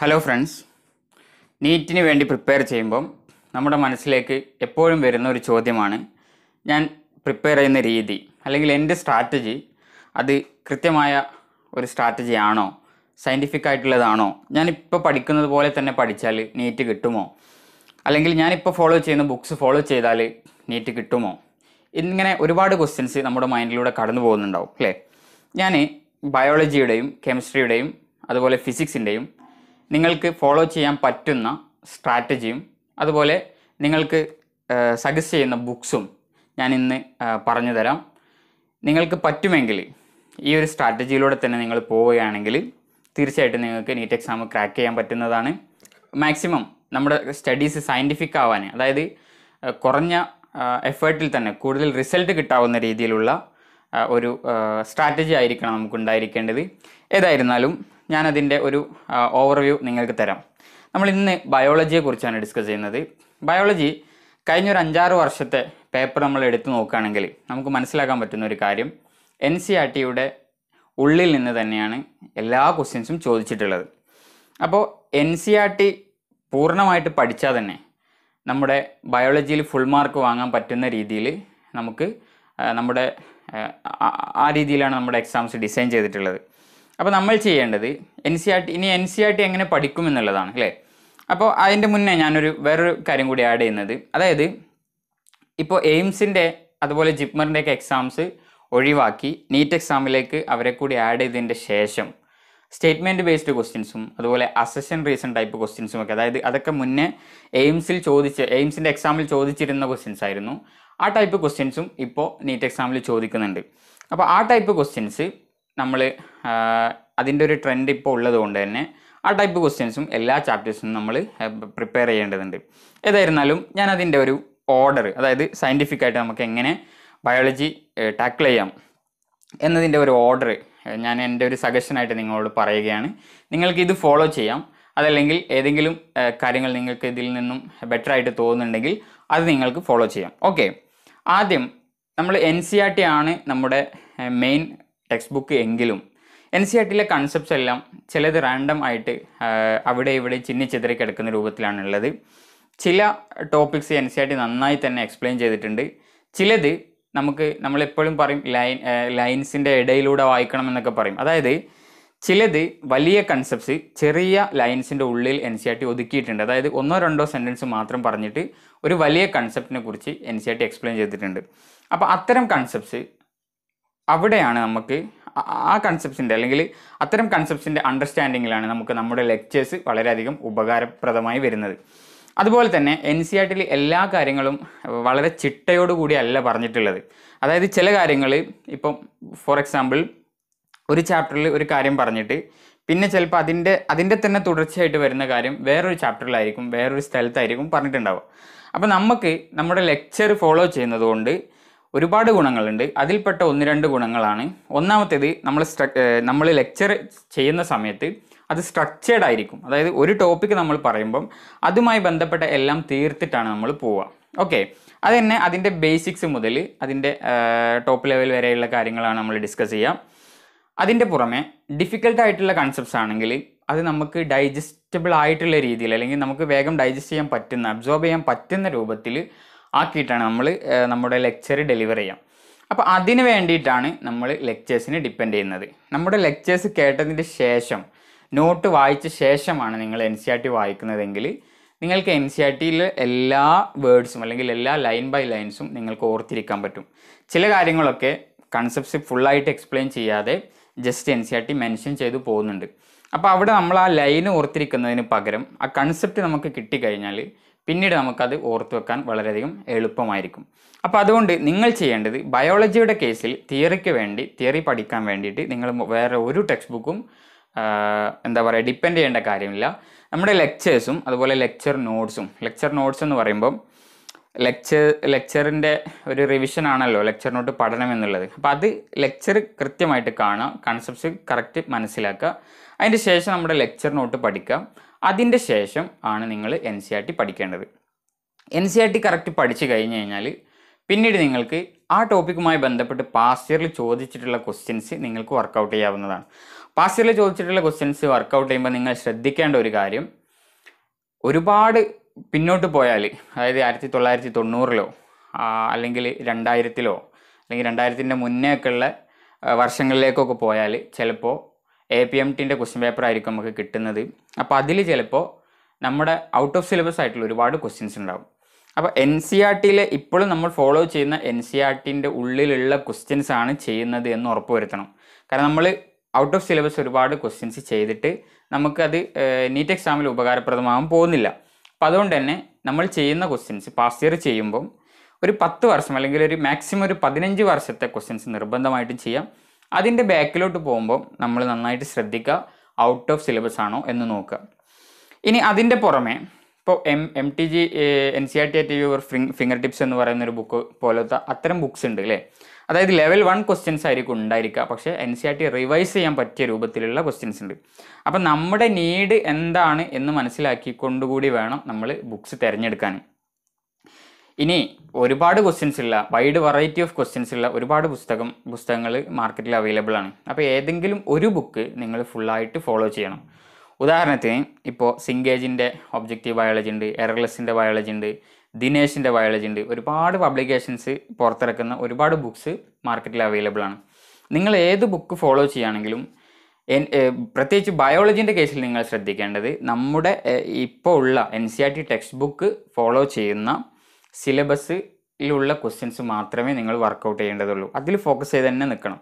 hello friends നീറ്റിന് വേണ്ടി prepare ചെയ്യുമ്പം നമ്മുടെ മനസ്സിലേക്ക് എപ്പോഴും വരുന്ന ഒരു ചോദ്യമാണ് ഞാൻ പ്രിപ്പയർ ചെയ്യുന്ന രീതി അല്ലെങ്കിൽ എൻ്റെ സ്ട്രാറ്റജി അത് കൃത്യമായ ഒരു സ്ട്രാറ്റജി ആണോ സയൻറ്റിഫിക് ആയിട്ടുള്ളതാണോ ഞാനിപ്പോൾ പഠിക്കുന്നത് പോലെ തന്നെ പഠിച്ചാൽ നീറ്റ് കിട്ടുമോ അല്ലെങ്കിൽ ഞാനിപ്പോൾ ഫോളോ ചെയ്യുന്ന ബുക്സ് ഫോളോ ചെയ്താൽ നീറ്റ് കിട്ടുമോ ഇങ്ങനെ ഒരുപാട് ക്വസ്റ്റ്യൻസ് നമ്മുടെ മൈൻഡിലൂടെ കടന്നു പോകുന്നുണ്ടാവും അല്ലേ ഞാൻ ബയോളജിയുടെയും കെമിസ്ട്രിയുടെയും അതുപോലെ ഫിസിക്സിൻ്റെയും നിങ്ങൾക്ക് ഫോളോ ചെയ്യാൻ പറ്റുന്ന സ്ട്രാറ്റജിയും അതുപോലെ നിങ്ങൾക്ക് സജസ്റ്റ് ചെയ്യുന്ന ബുക്സും ഞാൻ ഇന്ന് പറഞ്ഞു തരാം നിങ്ങൾക്ക് പറ്റുമെങ്കിൽ ഈ ഒരു സ്ട്രാറ്റജിയിലൂടെ തന്നെ നിങ്ങൾ പോവുകയാണെങ്കിൽ തീർച്ചയായിട്ടും നിങ്ങൾക്ക് നീറ്റ് എക്സാം ക്രാക്ക് ചെയ്യാൻ പറ്റുന്നതാണ് മാക്സിമം നമ്മുടെ സ്റ്റഡീസ് സയൻറ്റിഫിക് ആവാൻ അതായത് കുറഞ്ഞ എഫേർട്ടിൽ തന്നെ കൂടുതൽ റിസൾട്ട് കിട്ടാവുന്ന രീതിയിലുള്ള ഒരു സ്ട്രാറ്റജി ആയിരിക്കണം നമുക്ക് ഉണ്ടായിരിക്കേണ്ടത് ഏതായിരുന്നാലും ഞാനതിൻ്റെ ഒരു ഓവർവ്യൂ നിങ്ങൾക്ക് തരാം നമ്മൾ ഇന്ന് ബയോളജിയെക്കുറിച്ചാണ് ഡിസ്കസ് ചെയ്യുന്നത് ബയോളജി കഴിഞ്ഞ ഒരു അഞ്ചാറ് വർഷത്തെ പേപ്പർ നമ്മൾ എടുത്തു നോക്കുകയാണെങ്കിൽ നമുക്ക് മനസ്സിലാക്കാൻ പറ്റുന്ന ഒരു കാര്യം എൻ സി ആർ e ടിയുടെ ഉള്ളിൽ നിന്ന് തന്നെയാണ് എല്ലാ ക്വസ്റ്റ്യൻസും ചോദിച്ചിട്ടുള്ളത് അപ്പോൾ എൻ സി ആർ ടി പൂർണ്ണമായിട്ട് പഠിച്ചാൽ തന്നെ നമ്മുടെ ബയോളജിയിൽ ഫുൾ മാർക്ക് വാങ്ങാൻ പറ്റുന്ന രീതിയിൽ നമുക്ക് നമ്മുടെ ആ രീതിയിലാണ് നമ്മുടെ എക്സാംസ് ഡിസൈൻ ചെയ്തിട്ടുള്ളത് അപ്പോൾ നമ്മൾ ചെയ്യേണ്ടത് എൻ സി ആർ ടി ഇനി എൻ സി ആർ ടി എങ്ങനെ പഠിക്കും എന്നുള്ളതാണ് അല്ലേ അപ്പോൾ അതിൻ്റെ മുന്നേ ഞാനൊരു വേറൊരു കാര്യം കൂടി ആഡ് ചെയ്യുന്നത് അതായത് ഇപ്പോൾ എയിംസിൻ്റെ അതുപോലെ ജിപ്മറിൻ്റെയൊക്കെ എക്സാംസ് ഒഴിവാക്കി നീറ്റ് എക്സാമിലേക്ക് അവരെ കൂടി ആഡ് ചെയ്തതിൻ്റെ ശേഷം സ്റ്റേറ്റ്മെൻറ്റ് ബേസ്ഡ് ക്വസ്റ്റ്യൻസും അതുപോലെ അസഷൻ റീസൺ ടൈപ്പ് ക്വസ്റ്റ്യൻസും ഒക്കെ അതായത് അതൊക്കെ മുന്നേ എയിംസിൽ ചോദിച്ച് എയിംസിൻ്റെ എക്സാമിൽ ചോദിച്ചിരുന്ന ക്വസ്റ്റ്യൻസ് ആയിരുന്നു ആ ടൈപ്പ് ക്വസ്റ്റ്യൻസും ഇപ്പോൾ നീറ്റ് എക്സാമിൽ ചോദിക്കുന്നുണ്ട് അപ്പോൾ ആ ടൈപ്പ് ക്വസ്റ്റ്യൻസ് നമ്മൾ അതിൻ്റെ ഒരു ട്രെൻഡ് ഇപ്പോൾ ഉള്ളതുകൊണ്ട് തന്നെ ആ ടൈപ്പ് ക്വസ്റ്റ്യൻസും എല്ലാ ചാപ്റ്റേഴ്സും നമ്മൾ പ്രിപ്പയർ ചെയ്യേണ്ടതുണ്ട് ഏതായിരുന്നാലും ഞാൻ അതിൻ്റെ ഒരു ഓർഡർ അതായത് സയൻറ്റിഫിക് ആയിട്ട് നമുക്ക് എങ്ങനെ ബയോളജി ടാക്കിൾ ചെയ്യാം എന്നതിൻ്റെ ഒരു ഓർഡർ ഞാൻ എൻ്റെ ഒരു സജഷനായിട്ട് നിങ്ങളോട് പറയുകയാണ് നിങ്ങൾക്ക് ഇത് ഫോളോ ചെയ്യാം അതല്ലെങ്കിൽ ഏതെങ്കിലും കാര്യങ്ങൾ നിങ്ങൾക്ക് ഇതിൽ നിന്നും ബെറ്റർ ആയിട്ട് തോന്നുന്നുണ്ടെങ്കിൽ അത് നിങ്ങൾക്ക് ഫോളോ ചെയ്യാം ഓക്കെ ആദ്യം നമ്മൾ എൻ സി ആർ ടി ആണ് നമ്മുടെ മെയിൻ ടെക്സ്റ്റ് ബുക്ക് എങ്കിലും എൻ സി ആർ ടിയിലെ കൺസെപ്റ്റ്സ് എല്ലാം ചിലത് റാൻഡം ആയിട്ട് അവിടെ ഇവിടെ ചിതറി കിടക്കുന്ന രൂപത്തിലാണുള്ളത് ചില topics N C R T നന്നായി തന്നെ എക്സ്പ്ലെയിൻ ചെയ്തിട്ടുണ്ട് ചിലത് നമുക്ക് നമ്മളെപ്പോഴും പറയും ലൈൻ ലൈൻസിൻ്റെ ഇടയിലൂടെ വായിക്കണം എന്നൊക്കെ പറയും അതായത് ചിലത് വലിയ കൺസെപ്റ്റ്സ് ചെറിയ ലൈൻസിൻ്റെ ഉള്ളിൽ എൻ സി ആർ ടി ഒതുക്കിയിട്ടുണ്ട് അതായത് ഒന്നോ രണ്ടോ സെൻറ്റൻസ് മാത്രം പറഞ്ഞിട്ട് ഒരു വലിയ കൺസെപ്റ്റിനെ കുറിച്ച് N C R T explain ചെയ്തിട്ടുണ്ട് അപ്പോൾ അത്തരം കൺസെപ്റ്റ്സ് അവിടെയാണ് നമുക്ക് ആ കൺസെപ്റ്റ്സിൻ്റെ അല്ലെങ്കിൽ അത്തരം കൺസെപ്റ്റ്സിൻ്റെ അണ്ടർസ്റ്റാൻഡിങ്ങിലാണ് നമുക്ക് നമ്മുടെ ലെക്ചേഴ്സ് വളരെയധികം ഉപകാരപ്രദമായി വരുന്നത് അതുപോലെ തന്നെ എൻ സി ടിയിൽ എല്ലാ കാര്യങ്ങളും വളരെ ചിട്ടയോടുകൂടി അല്ല പറഞ്ഞിട്ടുള്ളത് അതായത് ചില കാര്യങ്ങൾ ഇപ്പം ഫോർ എക്സാമ്പിൾ ഒരു ചാപ്റ്ററിൽ ഒരു കാര്യം പറഞ്ഞിട്ട് പിന്നെ ചിലപ്പോൾ അതിൻ്റെ അതിൻ്റെ തന്നെ തുടർച്ചയായിട്ട് വരുന്ന കാര്യം വേറൊരു ചാപ്റ്ററിലായിരിക്കും വേറൊരു സ്ഥലത്തായിരിക്കും പറഞ്ഞിട്ടുണ്ടാവുക അപ്പോൾ നമുക്ക് നമ്മുടെ ലെക്ചർ ഫോളോ ചെയ്യുന്നതുകൊണ്ട് ഒരുപാട് ഗുണങ്ങളുണ്ട് അതിൽപ്പെട്ട ഒന്ന് രണ്ട് ഗുണങ്ങളാണ് ഒന്നാമത്തേത് നമ്മൾ നമ്മൾ ലെക്ചർ ചെയ്യുന്ന സമയത്ത് അത് സ്ട്രക്ചേർഡ് ആയിരിക്കും അതായത് ഒരു ടോപ്പിക്ക് നമ്മൾ പറയുമ്പം അതുമായി ബന്ധപ്പെട്ട എല്ലാം തീർത്തിട്ടാണ് നമ്മൾ പോവുക ഓക്കെ അത് തന്നെ അതിൻ്റെ ബേസിക്സ് മുതൽ അതിൻ്റെ ടോപ്പ് ലെവൽ വരെയുള്ള കാര്യങ്ങളാണ് നമ്മൾ ഡിസ്കസ് ചെയ്യുക അതിൻ്റെ പുറമെ ഡിഫിക്കൽട്ട് ആയിട്ടുള്ള കൺസെപ്റ്റ്സ് ആണെങ്കിൽ അത് നമുക്ക് ഡൈജസ്റ്റബിൾ ആയിട്ടുള്ള രീതിയിൽ അല്ലെങ്കിൽ നമുക്ക് വേഗം ഡൈജസ്റ്റ് ചെയ്യാൻ പറ്റുന്ന അബ്സോർബ് ചെയ്യാൻ പറ്റുന്ന രൂപത്തിൽ ആക്കിയിട്ടാണ് നമ്മൾ നമ്മുടെ ലെക്ചർ ഡെലിവർ ചെയ്യാം അപ്പോൾ അതിന് വേണ്ടിയിട്ടാണ് നമ്മൾ ലെക്ചേഴ്സിനെ ഡിപ്പെൻഡ് ചെയ്യുന്നത് നമ്മുടെ ലെക്ചേഴ്സ് കേട്ടതിന് ശേഷം നോട്ട് വായിച്ച ശേഷമാണ് നിങ്ങൾ എൻ സി ആർ ടി വായിക്കുന്നതെങ്കിൽ നിങ്ങൾക്ക് എൻ സി ആർ ടിയിലെ എല്ലാ വേർഡ്സും അല്ലെങ്കിൽ എല്ലാ ലൈൻ ബൈ ലൈൻസും നിങ്ങൾക്ക് ഓർത്തിരിക്കാൻ പറ്റും ചില കാര്യങ്ങളൊക്കെ കൺസെപ്റ്റ്സ് ഫുള്ളായിട്ട് എക്സ്പ്ലെയിൻ ചെയ്യാതെ just N C R T mention ചെയ്തു പോകുന്നുണ്ട് അപ്പോൾ അവിടെ നമ്മൾ ആ ലൈൻ ഓർത്തിരിക്കുന്നതിന് പകരം ആ കൺസെപ്റ്റ് നമുക്ക് കിട്ടിക്കഴിഞ്ഞാൽ പിന്നീട് നമുക്കത് ഓർത്തു വെക്കാൻ വളരെയധികം എളുപ്പമായിരിക്കും അപ്പോൾ അതുകൊണ്ട് നിങ്ങൾ ചെയ്യേണ്ടത് ബയോളജിയുടെ കേസിൽ തിയറിക്ക് വേണ്ടി തിയറി പഠിക്കാൻ വേണ്ടിയിട്ട് നിങ്ങൾ വേറെ ഒരു ടെക്സ്റ്റ് ബുക്കും എന്താ പറയുക ഡിപ്പെൻഡ് ചെയ്യേണ്ട കാര്യമില്ല നമ്മുടെ ലെക്ചേഴ്സും അതുപോലെ ലെക്ചർ നോട്ട്സും ലെക്ചർ നോട്ട്സ് എന്ന് പറയുമ്പം ലെക്ചർ ലെക്ചറിൻ്റെ ഒരു റിവിഷൻ ആണല്ലോ ലെക്ചർ നോട്ട് പഠനം എന്നുള്ളത് അപ്പോൾ അത് ലെക്ചർ കൃത്യമായിട്ട് കാണുക കൺസെപ്റ്റ്സ് കറക്റ്റ് മനസ്സിലാക്കുക അതിൻ്റെ ശേഷം നമ്മുടെ ലെക്ചർ നോട്ട് പഠിക്കാം അതിൻ്റെ ശേഷം ആണ് നിങ്ങൾ എൻ സി ആർ ടി പഠിക്കേണ്ടത് N C R T correct പഠിച്ചു കഴിഞ്ഞ് കഴിഞ്ഞാൽ പിന്നീട് നിങ്ങൾക്ക് ആ ടോപ്പിക്കുമായി ബന്ധപ്പെട്ട് പാസ്റ്റ് ഇയറിൽ ചോദിച്ചിട്ടുള്ള ക്വസ്റ്റ്യൻസ് നിങ്ങൾക്ക് വർക്കൗട്ട് ചെയ്യാവുന്നതാണ് പാസ്റ്റ് ഇയറിൽ ചോദിച്ചിട്ടുള്ള ക്വസ്റ്റ്യൻസ് വർക്കൗട്ട് ചെയ്യുമ്പോൾ നിങ്ങൾ ശ്രദ്ധിക്കേണ്ട ഒരു കാര്യം ഒരുപാട് പിന്നോട്ട് പോയാൽ അതായത് ആയിരത്തി തൊള്ളായിരത്തി തൊണ്ണൂറിലോ അല്ലെങ്കിൽ രണ്ടായിരത്തിലോ അല്ലെങ്കിൽ രണ്ടായിരത്തിൻ്റെ മുന്നേ ഉള്ള വർഷങ്ങളിലേക്കൊക്കെ പോയാൽ ചിലപ്പോൾ എ പി എം ടിൻ്റെ ക്വസ്റ്റ്യൻ പേപ്പർ ആയിരിക്കും നമുക്ക് കിട്ടുന്നത് അപ്പോൾ അതിൽ ചിലപ്പോൾ നമ്മുടെ ഔട്ട് ഓഫ് സിലബസ് ആയിട്ടുള്ള ഒരുപാട് ക്വസ്റ്റ്യൻസ് ഉണ്ടാകും അപ്പോൾ എൻ സി ആർ e ടിയിലെ ഇപ്പോഴും നമ്മൾ ഫോളോ ചെയ്യുന്ന എൻ സി ആർ e ടിൻ്റെ ഉള്ളിലുള്ള ക്വസ്റ്റ്യൻസ് ആണ് ചെയ്യുന്നത് എന്ന് ഉറപ്പ് വരുത്തണം കാരണം നമ്മൾ ഔട്ട് ഓഫ് സിലബസ് ഒരുപാട് ക്വസ്റ്റ്യൻസ് ചെയ്തിട്ട് നമുക്കത് നീറ്റ് എക്സാമിൽ ഉപകാരപ്രദമാകാൻ പോകുന്നില്ല അപ്പോൾ അതുകൊണ്ട് തന്നെ നമ്മൾ ചെയ്യുന്ന ക്വസ്റ്റ്യൻസ് പാസ് ഇയർ ചെയ്യുമ്പോൾ ഒരു പത്ത് വർഷം അല്ലെങ്കിൽ ഒരു മാക്സിമം ഒരു പതിനഞ്ച് വർഷത്തെ ക്വസ്റ്റ്യൻസ് നിർബന്ധമായിട്ടും ചെയ്യാം അതിൻ്റെ ബാക്കിലോട്ട് പോകുമ്പോൾ നമ്മൾ നന്നായിട്ട് ശ്രദ്ധിക്കുക ഔട്ട് ഓഫ് സിലബസ് ആണോ എന്ന് നോക്കുക ഇനി അതിൻ്റെ പുറമെ ഇപ്പോൾ M M T G N C R T at your fingertips എന്ന് പറയുന്ന ഒരു ബുക്ക് പോലത്തെ അത്തരം ബുക്സ് ഉണ്ട് അല്ലേ അതായത് ലെവൽ വൺ ക്വസ്റ്റ്യൻസ് ആയിരിക്കും ഉണ്ടായിരിക്കുക പക്ഷേ N C R T revise ചെയ്യാൻ പറ്റിയ രൂപത്തിലുള്ള ക്വസ്റ്റ്യൻസ് ഉണ്ട് അപ്പം നമ്മുടെ നീഡ് എന്താണ് എന്ന് മനസ്സിലാക്കിക്കൊണ്ടുകൂടി വേണം നമ്മൾ ബുക്സ് തിരഞ്ഞെടുക്കാൻ ഇനി ഒരുപാട് ക്വസ്റ്റ്യൻസ് ഉള്ള വൈഡ് വെറൈറ്റി ഓഫ് ക്വസ്റ്റ്യൻസ് ഉള്ള ഒരുപാട് പുസ്തകം പുസ്തകങ്ങൾ മാർക്കറ്റിൽ അവൈലബിൾ ആണ് അപ്പോൾ ഏതെങ്കിലും ഒരു ബുക്ക് നിങ്ങൾ ഫുള്ളായിട്ട് ഫോളോ ചെയ്യണം ഉദാഹരണത്തിന് ഇപ്പോൾ സിംഗേജിൻ്റെ ഒബ്ജക്റ്റീവ് ബയോളജി ഉണ്ട് എറർലെസിൻ്റെ ബയോളജി ഉണ്ട് ദിനേഷിൻ്റെ ബയോളജി ഉണ്ട് ഒരുപാട് പബ്ലിക്കേഷൻസ് പുറത്തിറക്കുന്ന ഒരുപാട് ബുക്ക്സ് മാർക്കറ്റിൽ അവൈലബിൾ ആണ് നിങ്ങൾ ഏത് ബുക്ക് ഫോളോ ചെയ്യുകയാണെങ്കിലും പ്രത്യേകിച്ച് ബയോളജിൻ്റെ കേസിൽ നിങ്ങൾ ശ്രദ്ധിക്കേണ്ടത് നമ്മുടെ ഇപ്പോൾ ഉള്ള N C R T textbook follow ചെയ്യുന്ന സിലബസിലുള്ള ക്വസ്റ്റ്യൻസ് മാത്രമേ നിങ്ങൾ വർക്കൗട്ട് ചെയ്യേണ്ടതുള്ളൂ അതിൽ ഫോക്കസ് ചെയ്ത് തന്നെ നിൽക്കണം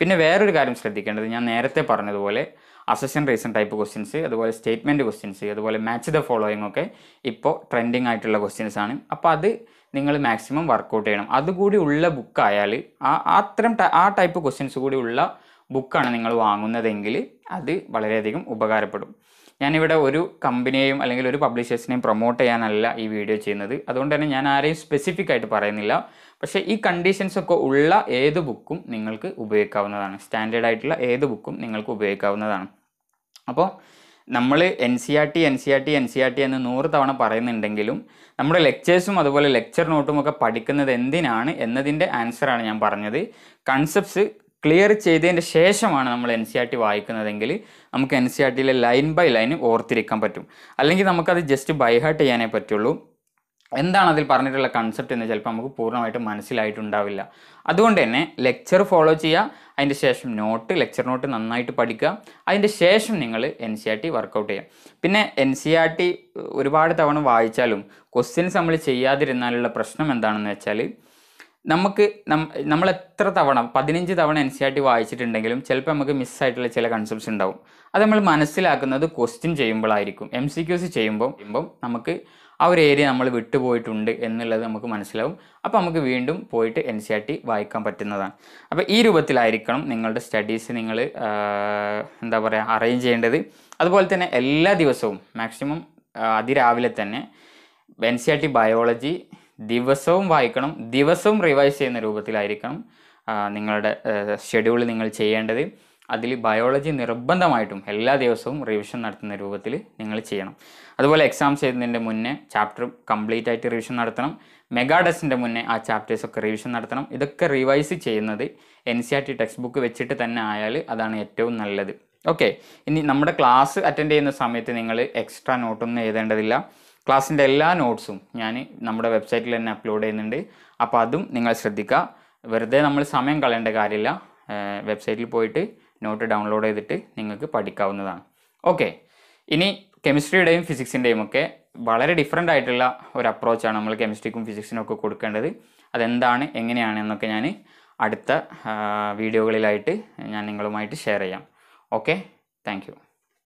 പിന്നെ വേറൊരു കാര്യം ശ്രദ്ധിക്കേണ്ടത് ഞാൻ നേരത്തെ പറഞ്ഞതുപോലെ അസഷൻ റീസൺ ടൈപ്പ് ക്വസ്റ്റ്യൻസ് അതുപോലെ സ്റ്റേറ്റ്മെൻറ്റ് ക്വസ്റ്റ്യൻസ് അതുപോലെ മാച്ച് ദ ഫോളോയിങ് ഒക്കെ ഇപ്പോൾ ട്രെൻഡിങ് ആയിട്ടുള്ള ക്വസ്റ്റ്യൻസ് ആണ് അപ്പോൾ അത് നിങ്ങൾ മാക്സിമം വർക്കൗട്ട് ചെയ്യണം അതുകൂടി ഉള്ള ബുക്കായാൽ ആ അത്തരം ആ ടൈപ്പ് ക്വസ്റ്റ്യൻസ് കൂടി ഉള്ള ബുക്കാണ് നിങ്ങൾ വാങ്ങുന്നതെങ്കിൽ അത് വളരെയധികം ഉപകാരപ്പെടും ഞാനിവിടെ ഒരു കമ്പനിയെയും അല്ലെങ്കിൽ ഒരു പബ്ലിഷേഴ്സിനെയും പ്രൊമോട്ട് ചെയ്യാനല്ല ഈ വീഡിയോ ചെയ്യുന്നത് അതുകൊണ്ട് തന്നെ ഞാൻ ആരെയും സ്പെസിഫിക് ആയിട്ട് പറയുന്നില്ല പക്ഷേ ഈ കണ്ടീഷൻസ് ഒക്കെ ഉള്ള ഏത് ബുക്കും നിങ്ങൾക്ക് ഉപയോഗിക്കാവുന്നതാണ് സ്റ്റാൻഡേർഡ് ആയിട്ടുള്ള ഏത് ബുക്കും നിങ്ങൾക്ക് ഉപയോഗിക്കാവുന്നതാണ് അപ്പോൾ നമ്മൾ N C R T N C R T N C R T എന്ന് നൂറ് തവണ പറയുന്നുണ്ടെങ്കിലും നമ്മുടെ ലെക്ചേഴ്സും അതുപോലെ ലെക്ചർ നോട്ടും ഒക്കെ പഠിക്കുന്നത് എന്തിനാണ് എന്നതിൻ്റെ ആൻസറാണ് ഞാൻ പറഞ്ഞത് കൺസെപ്റ്റ്സ് ക്ലിയർ ചെയ്തതിൻ്റെ ശേഷമാണ് നമ്മൾ എൻ സി ആർ ടി വായിക്കുന്നതെങ്കിൽ നമുക്ക് എൻ സി ആർ ടിയിലെ ലൈൻ ബൈ ലൈൻ ഓർത്തിരിക്കാൻ പറ്റും അല്ലെങ്കിൽ നമുക്കത് ജസ്റ്റ് ബൈഹാർട്ട് ചെയ്യാനേ പറ്റുള്ളൂ എന്താണ് അതിൽ പറഞ്ഞിട്ടുള്ള കൺസെപ്റ്റ് എന്ന് ചിലപ്പോൾ നമുക്ക് പൂർണ്ണമായിട്ട് മനസ്സിലായിട്ടുണ്ടാവില്ല അതുകൊണ്ട് തന്നെ ലെക്ചർ ഫോളോ ചെയ്യുക അതിൻ്റെ ശേഷം നോട്ട് ലെക്ചർ നോട്ട് നന്നായിട്ട് പഠിക്കുക അതിൻ്റെ ശേഷം നിങ്ങൾ N C R T work out ചെയ്യുക പിന്നെ എൻ സി ആർ ടി ഒരുപാട് തവണ വായിച്ചാലും ക്വസ്റ്റ്യൻസ് നമ്മൾ ചെയ്യാതിരുന്നാലുള്ള പ്രശ്നം എന്താണെന്ന് വെച്ചാൽ നമുക്ക് നമ്മൾ എത്ര തവണ പതിനഞ്ച് തവണ എൻ സി ആർ ടി വായിച്ചിട്ടുണ്ടെങ്കിലും ചിലപ്പോൾ നമുക്ക് മിസ്സായിട്ടുള്ള ചില കൺസെപ്റ്റ്സ് ഉണ്ടാവും അത് നമ്മൾ മനസ്സിലാക്കുന്നത് ക്വസ്റ്റ്യൻ ചെയ്യുമ്പോഴായിരിക്കും എം സി ക്യൂസ് ചെയ്യുമ്പോൾ നമുക്ക് ആ ഒരു ഏരിയ നമ്മൾ വിട്ടുപോയിട്ടുണ്ട് എന്നുള്ളത് നമുക്ക് മനസ്സിലാവും അപ്പോൾ നമുക്ക് വീണ്ടും പോയിട്ട് എൻ സി ആർ ടി വായിക്കാൻ പറ്റുന്നതാണ് അപ്പോൾ ഈ രൂപത്തിലായിരിക്കണം നിങ്ങളുടെ സ്റ്റഡീസ് നിങ്ങൾ എന്താ പറയുക അറേഞ്ച് ചെയ്യേണ്ടത് അതുപോലെ തന്നെ എല്ലാ ദിവസവും മാക്സിമം അതിരാവിലെ തന്നെ N C R T biology ദിവസവും വായിക്കണം ദിവസവും റിവൈസ് ചെയ്യുന്ന രൂപത്തിലായിരിക്കണം നിങ്ങളുടെ ഷെഡ്യൂൾ നിങ്ങൾ ചെയ്യേണ്ടത് അതിൽ ബയോളജി നിർബന്ധമായിട്ടും എല്ലാ ദിവസവും റിവിഷൻ നടത്തുന്ന രൂപത്തിൽ നിങ്ങൾ ചെയ്യണം അതുപോലെ എക്സാം ചെയ്യുന്നതിൻ്റെ മുന്നേ ചാപ്റ്റർ കംപ്ലീറ്റ് ആയിട്ട് റിവിഷൻ നടത്തണം മെഗാ മുന്നേ ആ ചാപ്റ്റേഴ്സ് ഒക്കെ റിവിഷൻ നടത്തണം ഇതൊക്കെ റിവൈസ് ചെയ്യുന്നത് N C R T textbook വെച്ചിട്ട് തന്നെ ആയാൽ അതാണ് ഏറ്റവും നല്ലത് ഓക്കെ ഇനി നമ്മുടെ ക്ലാസ് അറ്റൻഡ് ചെയ്യുന്ന സമയത്ത് നിങ്ങൾ എക്സ്ട്രാ നോട്ടൊന്നും എഴുതേണ്ടതില്ല ക്ലാസ്സിൻ്റെ എല്ലാ നോട്ട്സും ഞാൻ നമ്മുടെ വെബ്സൈറ്റിൽ തന്നെ അപ്ലോഡ് ചെയ്യുന്നുണ്ട് അപ്പോൾ അതും നിങ്ങൾ ശ്രദ്ധിക്കുക വെറുതെ നമ്മൾ സമയം കളയേണ്ട കാര്യമില്ല വെബ്സൈറ്റിൽ പോയിട്ട് നോട്ട് ഡൗൺലോഡ് ചെയ്തിട്ട് നിങ്ങൾക്ക് പഠിക്കാവുന്നതാണ് ഓക്കെ ഇനി കെമിസ്ട്രിയുടെയും ഫിസിക്സിൻ്റെയും ഒക്കെ വളരെ ഡിഫറെൻ്റ് ആയിട്ടുള്ള ഒരു അപ്രോച്ചാണ് നമ്മൾ കെമിസ്ട്രിക്കും ഫിസിക്സിനും ഒക്കെ കൊടുക്കേണ്ടത് അതെന്താണ് എങ്ങനെയാണ് എന്നൊക്കെ ഞാൻ അടുത്ത വീഡിയോകളിലായിട്ട് ഞാൻ നിങ്ങളുമായിട്ട് ഷെയർ ചെയ്യാം ഓക്കെ താങ്ക്